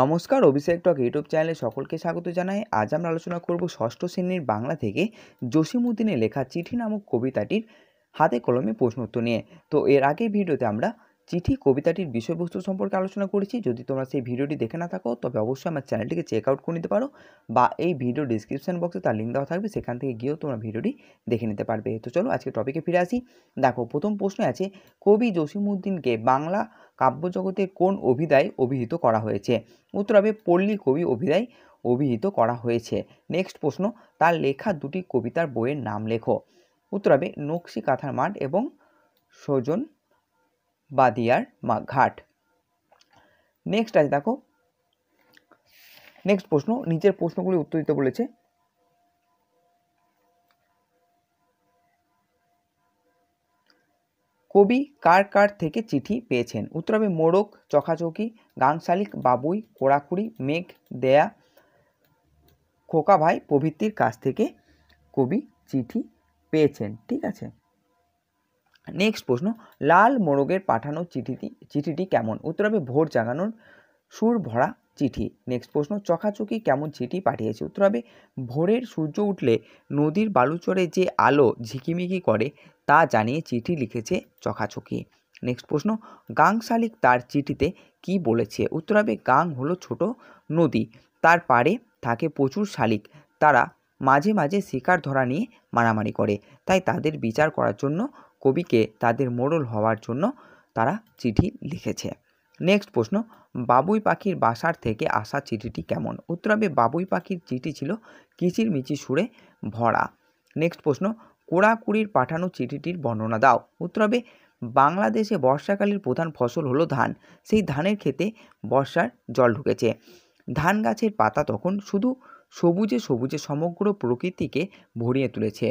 নমস্কার অভিষেক টক ইউটিউব চ্যানেলে সকলকে স্বাগত জানাই আজ আমরা আলোচনা করব ষষ্ঠ শ্রেণীর বাংলা থেকে জসিমুদ্দিনের লেখা চিঠি নামক কবিতাটির হাতে কলমে প্রশ্ন উত্তর নিয়ে তো এর আগের ভিডিওতে আমরা চিঠি কবিতাটির বিষয়বস্তু সম্পর্কে আলোচনা করেছি যদি তোমরা সেই ভিডিওটি দেখে না থাকো তবে অবশ্যই আমার চ্যানেলটিকে চেক আউট করে নিতে পারো বা এই ভিডিও ডিসক্রিপশান বক্সে তার লিঙ্ক দেওয়া থাকবে সেখান থেকে গিয়েও তোমরা ভিডিওটি দেখে নিতে পারবে তো চলো আজকে টপিকে ফিরে আসি দেখো প্রথম প্রশ্নে আছে কবি জসিমউদ্দিনকে বাংলা কাব্যজগতের কোন অভিধায় অভিহিত করা হয়েছে উত্তর হবে পল্লী কবি অভিধায় অভিহিত করা হয়েছে নেক্সট প্রশ্ন তার লেখা দুটি কবিতার বইয়ের নাম লেখো উত্তর হবে নকশি কাঁথার মাঠ এবং সজন বাদিয়ার মা ঘাট নেক্সট আছে দেখো নেক্সট প্রশ্ন নিচের প্রশ্নগুলি উত্তর দিতে বলেছে কবি কার কার থেকে চিঠি পেয়েছেন উত্তর হবে মোড়ক চকাচকি গাংশালিক বাবুই কোড়াকুড়ি মেঘ দেয়া খোকা ভাই প্রভৃতির কাছ থেকে কবি চিঠি পেয়েছেন ঠিক আছে নেক্সট প্রশ্ন লাল মোরগের পাঠানো চিঠিটি চিঠিটি কেমন উত্তর হবে ভোর জাগানোর সুর ভরা চিঠি নেক্সট প্রশ্ন চকাচকি কেমন চিঠি পাঠিয়েছে উত্তর হবে ভোরের সূর্য উঠলে নদীর বালুচরে যে আলো ঝিকিমিকি করে তা জানিয়ে চিঠি লিখেছে চকাচকি নেক্সট প্রশ্ন গাং শালিক তার চিঠিতে কি বলেছে উত্তর হবে গাং হলো ছোট নদী তার পারে থাকে প্রচুর শালিক তারা মাঝে মাঝে শিকার ধরা নিয়ে মারামারি করে তাই তাদের বিচার করার জন্য কবিকে তাদের মোড়ল হওয়ার জন্য তারা চিঠি লিখেছে নেক্সট প্রশ্ন বাবুই পাখির বাসার থেকে আসা চিঠিটি কেমন উত্তর হবে বাবুই পাখির চিঠি ছিল কিচির মিচি সুরে ভরা নেক্সট প্রশ্ন কোড়াকুড়ির পাঠানো চিঠিটির বর্ণনা দাও উত্তর হবে বাংলাদেশে বর্ষাকালের প্রধান ফসল হলো ধান সেই ধানের খেতে বর্ষার জল ঢুকেছে ধান গাছের পাতা তখন শুধু সবুজে সবুজে সমগ্র প্রকৃতিকে ভরিয়ে তুলেছে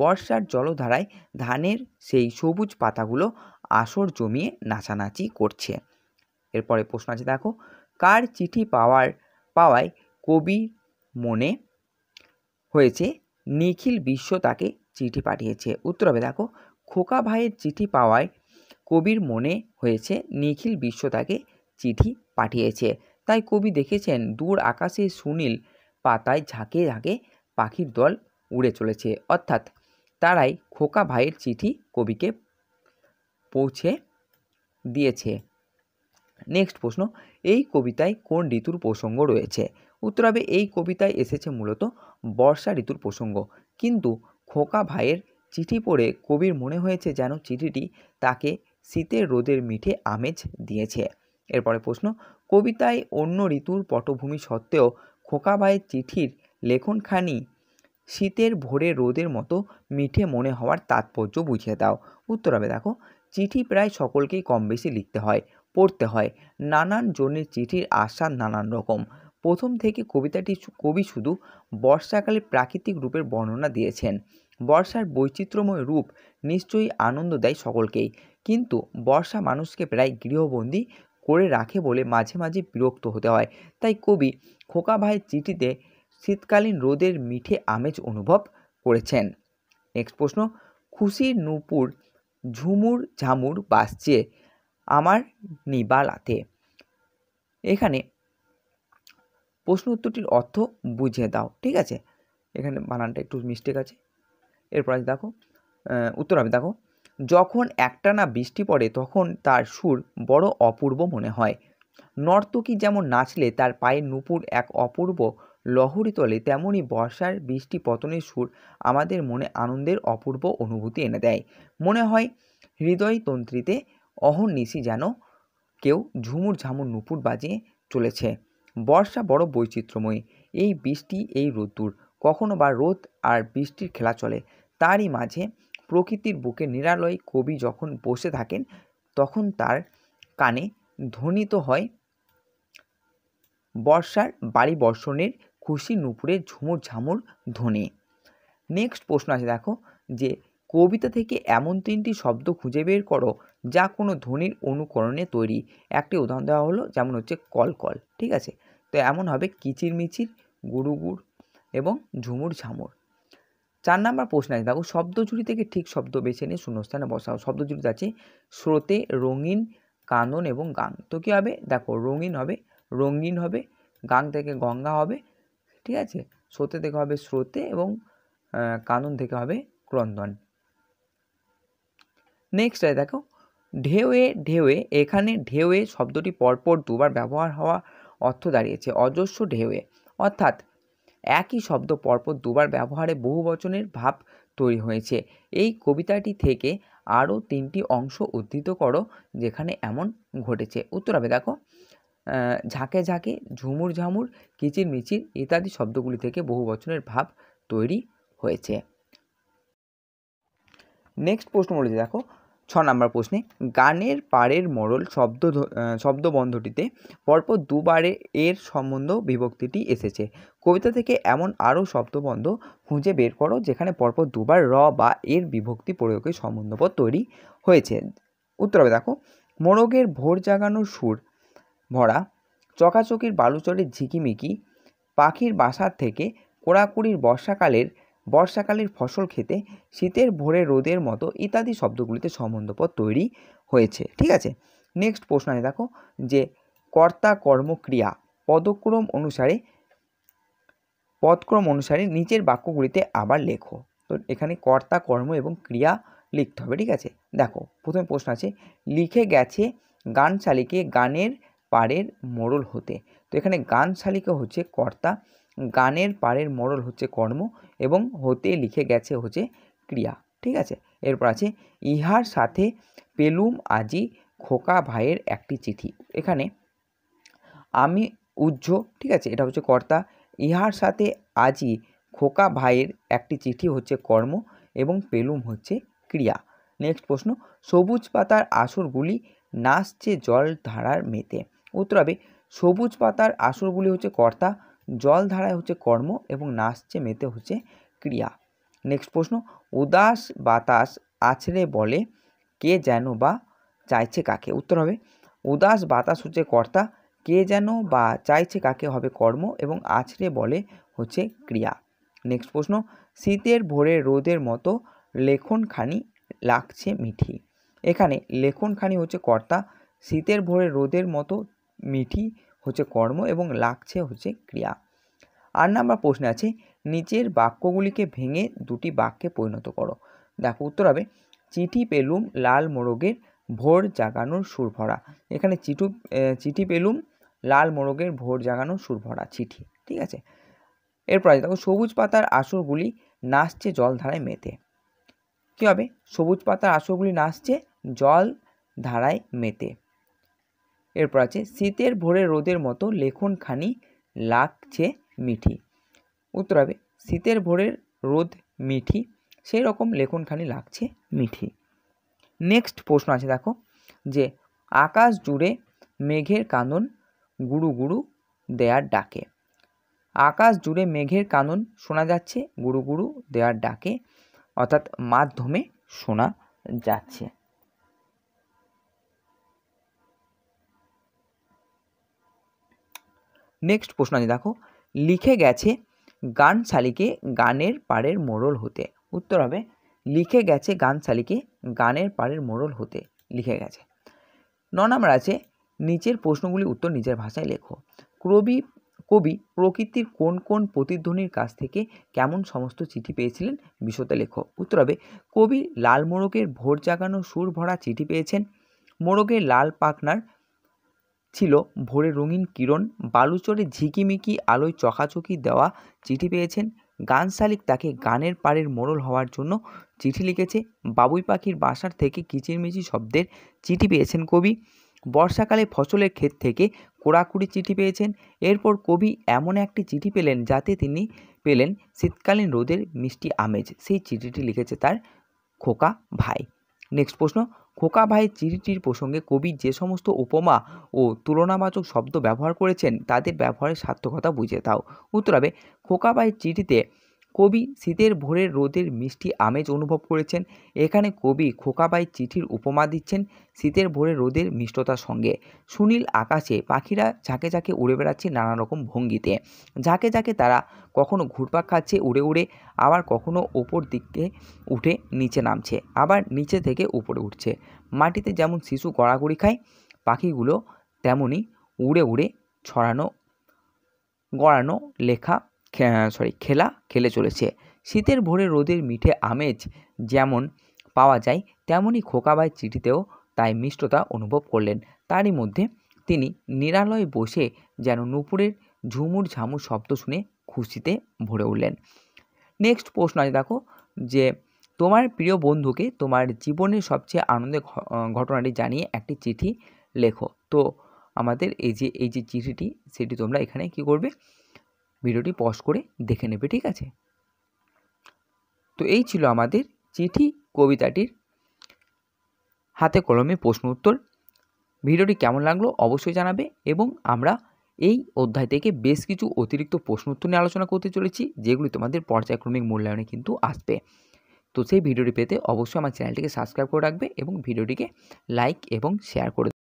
বর্ষার জলধারায় ধানের সেই সবুজ পাতাগুলো আসর জমিয়ে নাচানাচি করছে এরপরে প্রশ্ন আছে দেখো কার চিঠি পাওয়ার পাওয়ায় কবি মনে হয়েছে নিখিল বিশ্ব তাকে চিঠি পাঠিয়েছে উত্তর হবে দেখো খোকা ভাইয়ের চিঠি পাওয়ায় কবির মনে হয়েছে নিখিল বিশ্ব তাকে চিঠি পাঠিয়েছে তাই কবি দেখেছেন দূর আকাশে সুনীল পাতায় ঝাঁকে ঝাঁকে পাখির দল উড়ে চলেছে অর্থাৎ তারাই খোকা ভাইয়ের চিঠি কবিকে পৌঁছে দিয়েছে নেক্সট প্রশ্ন এই কবিতায় কোন ঋতুর প্রসঙ্গ রয়েছে উত্তর হবে এই কবিতায় এসেছে মূলত বর্ষা ঋতুর প্রসঙ্গ কিন্তু খোকা ভাইয়ের চিঠি পড়ে কবির মনে হয়েছে যেন চিঠিটি তাকে শীতের রোদের মিঠে আমেজ দিয়েছে এরপরে প্রশ্ন কবিতায় অন্য ঋতুর পটভূমি সত্ত্বেও খোকা ভাইয়ের চিঠির লেখনখানি শীতের ভোরে রোদের মতো মিঠে মনে হওয়ার তাৎপর্য বুঝিয়ে দাও উত্তর হবে দেখো চিঠি প্রায় সকলকেই কম বেশি লিখতে হয় পড়তে হয় নানান জনের চিঠির আস্বাদ নানান রকম প্রথম থেকে কবিতাটি কবি শুধু বর্ষাকালে প্রাকৃতিক রূপের বর্ণনা দিয়েছেন বর্ষার বৈচিত্র্যময় রূপ নিশ্চয়ই আনন্দ দেয় সকলকেই কিন্তু বর্ষা মানুষকে প্রায় গৃহবন্দী করে রাখে বলে মাঝে মাঝে বিরক্ত হতে হয় তাই কবি খোকা ভাইয়ের চিঠিতে শীতকালীন রোদের মিঠে আমেজ অনুভব করেছেন নেক্সট প্রশ্ন খুশির নূপুর ঝুমুর ঝামুর বাসছে আমার নিবালাতে এখানে প্রশ্ন উত্তরটির অর্থ বুঝিয়ে দাও ঠিক আছে এখানে বানানটা একটু মিস্টেক আছে এরপর আছে দেখো উত্তর হবে দেখো যখন একটানা বৃষ্টি পড়ে তখন তার সুর বড় অপূর্ব মনে হয় নর্তকী যেমন নাচলে তার পায়ের নূপুর এক অপূর্ব লহরী তলে তেমনই বর্ষার বৃষ্টি পতনের সুর আমাদের মনে আনন্দের অপূর্ব অনুভূতি এনে দেয় মনে হয় হৃদয়তন্ত্রীতে অহর্নিশি যেন কেউ ঝুমুর ঝামুর নুপুর বাজিয়ে চলেছে বর্ষা বড় বৈচিত্র্যময় এই বৃষ্টি এই রোদ্দুর কখনো বা রোদ আর বৃষ্টির খেলা চলে তারই মাঝে প্রকৃতির বুকে নিরালয় কবি যখন বসে থাকেন তখন তার কানে ধ্বনিত হয় বর্ষার বাড়ি বর্ষণের খুশি নুপুরে ঝুমুর ঝামুর ধ্বনি নেক্সট প্রশ্ন আছে দেখো যে কবিতা থেকে এমন তিনটি শব্দ খুঁজে বের করো যা কোনো ধ্বনির অনুকরণে তৈরি একটি উদাহরণ দেওয়া হলো যেমন হচ্ছে কলকল ঠিক আছে তো এমন হবে কিচিরমিচির গুড়ুগুড় এবং ঝুমুর ঝামুর চার নাম্বার প্রশ্ন আছে দেখো শব্দঝুড়ি থেকে ঠিক শব্দ বেছে নিয়ে শূন্যস্থানে বসাও শব্দঝুড়িতে আছে স্রোতে রঙিন কানন এবং গান তো কী হবে দেখো রঙিন হবে রঙিন হবে গান থেকে গঙ্গা হবে ঠিক আছে স্রোতে থেকে হবে স্রোতে এবং কানন থেকে হবে ক্রন্দন নেক্সট দেখো ঢেউয়ে ঢেউয়ে এখানে ঢেউয়ে শব্দটি পরপর দুবার ব্যবহার হওয়া অর্থ দাঁড়িয়েছে অজস্র ঢেউয়ে অর্থাৎ একই শব্দ পরপর দুবার ব্যবহারে বহু বচনের ভাব তৈরি হয়েছে এই কবিতাটি থেকে আরও তিনটি অংশ উদ্ধৃত করো যেখানে এমন ঘটেছে উত্তর হবে দেখো ঝাঁকে ঝাঁকে ঝুমুর ঝামুর কিচির মিচির ইত্যাদি শব্দগুলি থেকে বহু বচনের ভাব তৈরি হয়েছে নেক্সট প্রশ্ন বলেছে দেখো ছ নম্বর প্রশ্নে গানের পাড়ের মরল শব্দ শব্দবন্ধটিতে পরপর দুবারে এর সম্বন্ধ বিভক্তিটি এসেছে কবিতা থেকে এমন আরও শব্দবন্ধ খুঁজে বের করো যেখানে পরপর দুবার র বা এর বিভক্তি প্রয়োগের সম্বন্ধপদ তৈরি হয়েছে উত্তর হবে দেখো মোরগের ভোর জাগানোর সুর ভরা চকাচকির বালুচরের ঝিকিমিকি পাখির বাসার থেকে কোড়াকুড়ির বর্ষাকালের বর্ষাকালের ফসল খেতে শীতের ভোরে রোদের মতো ইত্যাদি শব্দগুলিতে সম্বন্ধপদ তৈরি হয়েছে ঠিক আছে নেক্সট প্রশ্ন আছে দেখো যে কর্তা কর্মক্রিয়া পদক্রম অনুসারে পদক্রম অনুসারে নিচের বাক্যগুলিতে আবার লেখো তো এখানে কর্তা কর্ম এবং ক্রিয়া লিখতে হবে ঠিক আছে দেখো প্রথমে প্রশ্ন আছে লিখে গেছে গান শালিকে গানের পারের মোড়ল হতে তো এখানে গান শালিকা হচ্ছে কর্তা গানের পারের মোড়ল হচ্ছে কর্ম এবং হতে লিখে গেছে হচ্ছে ক্রিয়া ঠিক আছে এরপর আছে ইহার সাথে পেলুম আজি খোকা ভাইয়ের একটি চিঠি এখানে আমি উজ্জ ঠিক আছে এটা হচ্ছে কর্তা ইহার সাথে আজি খোকা ভাইয়ের একটি চিঠি হচ্ছে কর্ম এবং পেলুম হচ্ছে ক্রিয়া নেক্সট প্রশ্ন সবুজ পাতার আসরগুলি নাচছে জল ধারার মেতে উত্তর হবে সবুজ পাতার আসরগুলি হচ্ছে কর্তা জল ধারায় হচ্ছে কর্ম এবং নাচছে মেতে হচ্ছে ক্রিয়া নেক্সট প্রশ্ন উদাস বাতাস আছড়ে বলে কে যেন বা চাইছে কাকে উত্তর হবে উদাস বাতাস হচ্ছে কর্তা কে যেন বা চাইছে কাকে হবে কর্ম এবং আছড়ে বলে হচ্ছে ক্রিয়া নেক্সট প্রশ্ন শীতের ভোরে রোদের মতো লেখনখানি লাগছে মিঠি এখানে লেখনখানি হচ্ছে কর্তা শীতের ভোরে রোদের মতো মিঠি হচ্ছে কর্ম এবং লাগছে হচ্ছে ক্রিয়া আর নাম্বার প্রশ্ন আছে নিচের বাক্যগুলিকে ভেঙে দুটি বাক্যে পরিণত করো দেখো উত্তর হবে চিঠি পেলুম লাল মোরগের ভোর জাগানোর সুর ভরা এখানে চিঠু চিঠি পেলুম লাল মোরগের ভোর জাগানোর সুর ভরা চিঠি ঠিক আছে এরপর আছে দেখো সবুজ পাতার আসরগুলি নাচছে জলধারায় মেতে কী হবে সবুজ পাতার আসরগুলি নাচছে জল ধারায় মেতে এরপর আছে শীতের ভোরে রোদের মতো লেখনখানি লাগছে মিঠি উত্তর হবে শীতের ভোরের রোদ মিঠি সেই রকম লেখনখানি লাগছে মিঠি নেক্সট প্রশ্ন আছে দেখো যে আকাশ জুড়ে মেঘের কানন গুরু গুরু দেয়ার ডাকে আকাশ জুড়ে মেঘের কানন শোনা যাচ্ছে গুরু গুরু দেয়ার ডাকে অর্থাৎ মাধ্যমে শোনা যাচ্ছে নেক্সট প্রশ্ন আছে দেখো লিখে গেছে গান শালিকে গানের পাড়ের মোড়ল হতে উত্তর হবে লিখে গেছে গান শালিকে গানের পাড়ের মোড়ল হতে লিখে গেছে ন নম্বর আছে নিচের প্রশ্নগুলি উত্তর নিজের ভাষায় লেখো কবি কবি প্রকৃতির কোন কোন প্রতিধ্বনির কাছ থেকে কেমন সমস্ত চিঠি পেয়েছিলেন বিশদে লেখো উত্তর হবে কবি লাল মোড়কের ভোর জাগানো সুর ভরা চিঠি পেয়েছেন মোড়কের লাল পাখনার ছিল ভোরে রঙিন কিরণ বালুচরে ঝিকিমিকি আলোয় চকাচকি দেওয়া চিঠি পেয়েছেন গান শালিক তাকে গানের পাড়ের মোড়ল হওয়ার জন্য চিঠি লিখেছে বাবুই পাখির বাসার থেকে কিচিরমিচি শব্দের চিঠি পেয়েছেন কবি বর্ষাকালে ফসলের ক্ষেত থেকে কোড়াকুড়ি চিঠি পেয়েছেন এরপর কবি এমন একটি চিঠি পেলেন যাতে তিনি পেলেন শীতকালীন রোদের মিষ্টি আমেজ সেই চিঠিটি লিখেছে তার খোকা ভাই নেক্সট প্রশ্ন খোকা ভাইয়ের চিঠিটির প্রসঙ্গে কবি যে সমস্ত উপমা ও তুলনাবাচক শব্দ ব্যবহার করেছেন তাদের ব্যবহারের সার্থকতা বুঝে দাও উত্তর হবে খোকা ভাইয়ের চিঠিতে কবি শীতের ভোরের রোদের মিষ্টি আমেজ অনুভব করেছেন এখানে কবি খোকাবাই চিঠির উপমা দিচ্ছেন শীতের ভোরে রোদের মিষ্টতার সঙ্গে সুনীল আকাশে পাখিরা ঝাঁকে ঝাঁকে উড়ে বেড়াচ্ছে নানা রকম ভঙ্গিতে ঝাঁকে ঝাঁকে তারা কখনো ঘুরপাক খাচ্ছে উড়ে উড়ে আবার কখনো ওপর দিকে উঠে নিচে নামছে আবার নিচে থেকে উপরে উঠছে মাটিতে যেমন শিশু গড়াগড়ি খায় পাখিগুলো তেমনই উড়ে উড়ে ছড়ানো গড়ানো লেখা সরি খেলা খেলে চলেছে শীতের ভোরে রোদের মিঠে আমেজ যেমন পাওয়া যায় তেমনই খোকাবাই চিঠিতেও তাই মিষ্টতা অনুভব করলেন তারই মধ্যে তিনি নিরালয়ে বসে যেন নুপুরের ঝুমুর ঝামুর শব্দ শুনে খুশিতে ভরে উঠলেন নেক্সট প্রশ্ন আছে দেখো যে তোমার প্রিয় বন্ধুকে তোমার জীবনের সবচেয়ে আনন্দের ঘটনাটি জানিয়ে একটি চিঠি লেখো তো আমাদের এই যে এই যে চিঠিটি সেটি তোমরা এখানে কি করবে ভিডিওটি পজ করে দেখে নেবে ঠিক আছে তো এই ছিল আমাদের চিঠি কবিতাটির হাতে কলমে প্রশ্ন উত্তর ভিডিওটি কেমন লাগলো অবশ্যই জানাবে এবং আমরা এই অধ্যায় থেকে বেশ কিছু অতিরিক্ত প্রশ্ন উত্তর নিয়ে আলোচনা করতে চলেছি যেগুলি তোমাদের পর্যায়ক্রমিক মূল্যায়নে কিন্তু আসবে তো সেই ভিডিওটি পেতে অবশ্যই আমার চ্যানেলটিকে সাবস্ক্রাইব করে রাখবে এবং ভিডিওটিকে লাইক এবং শেয়ার করে